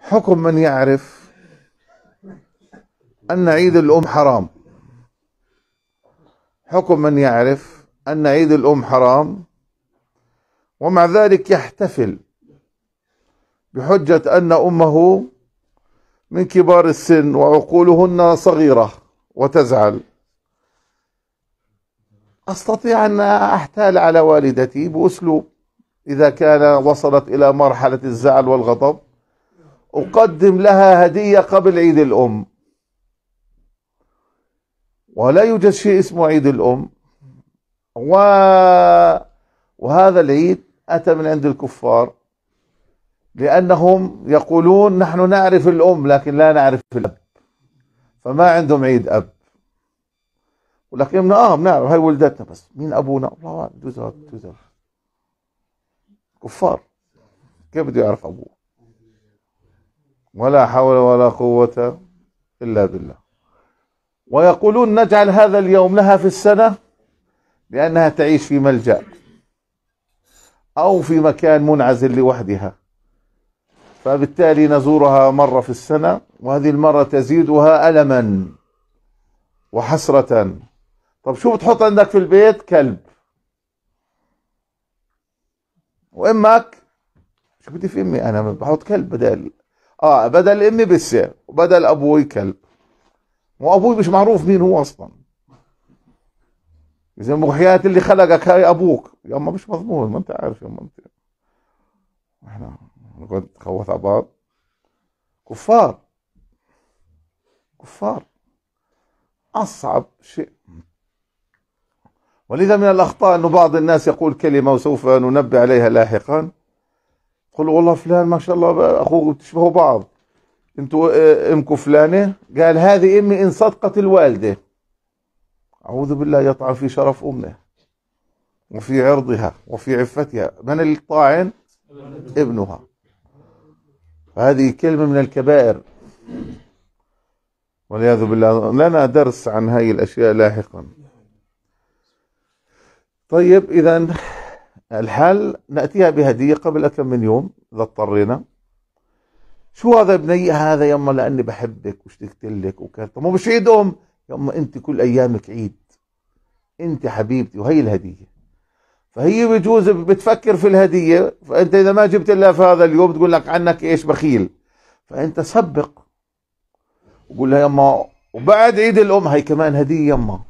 حكم من يعرف أن عيد الأم حرام حكم من يعرف أن عيد الأم حرام ومع ذلك يحتفل بحجة أن أمه من كبار السن وعقولهن صغيرة وتزعل أستطيع أن أحتال على والدتي بأسلوب إذا كان وصلت إلى مرحلة الزعل والغضب أقدم لها هدية قبل عيد الأم ولا يوجد شيء اسمه عيد الأم و... وهذا العيد أتى من عند الكفار لأنهم يقولون نحن نعرف الأم لكن لا نعرف الأب فما عندهم عيد أب ولكن آه بنعرف نعم، هاي ولدتنا بس مين أبونا الله أعلم جوزها كفار كيف بده يعرف أبوه ولا حول ولا قوة إلا بالله ويقولون نجعل هذا اليوم لها في السنة لأنها تعيش في ملجأ أو في مكان منعزل لوحدها فبالتالي نزورها مرة في السنة وهذه المرة تزيدها ألما وحسرة طب شو بتحط عندك في البيت كلب وامك شو بدي في امي انا بحط كلب بدل اه بدل امي بسه وبدل ابوي كلب وابوي مش معروف مين هو اصلا اذا المحيات اللي خلقك هاي ابوك يا اما مش مضمون ما انت عارف اما انت احنا نقعد نتخوث على بعض كفار كفار اصعب شيء ولذا من الأخطاء أن بعض الناس يقول كلمة وسوف ننبه عليها لاحقا قل والله فلان ما شاء الله أخوه تشبهوا بعض انتوا اه، امكم فلانة قال هذه امي ان صدقت الوالدة اعوذ بالله يطعن في شرف امه وفي عرضها وفي عفتها من الطاعن ابنها هذه كلمة من الكبائر والعياذ بالله لنا درس عن هاي الاشياء لاحقا طيب إذا الحل نأتيها بهدية قبل كم من يوم إذا اضطرينا شو هذا بني هذا يما لأني بحبك واشتقت لك وكذا مو مش عيد أم يما أنت كل أيامك عيد أنت حبيبتي وهي الهدية فهي بجوز بتفكر في الهدية فأنت إذا ما جبت لها في هذا اليوم تقول لك عنك إيش بخيل فأنت سبق وقول لها يما وبعد عيد الأم هي كمان هدية يما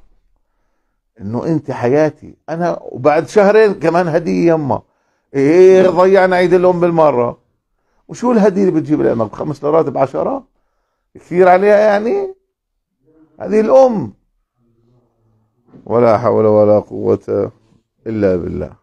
انه انت حياتي انا وبعد شهرين كمان هديه يما ايه ضيعنا عيد الام بالمره وشو الهديه اللي بتجيب لنا بخمس ليرات بعشره كثير عليها يعني هذه الام ولا حول ولا قوه الا بالله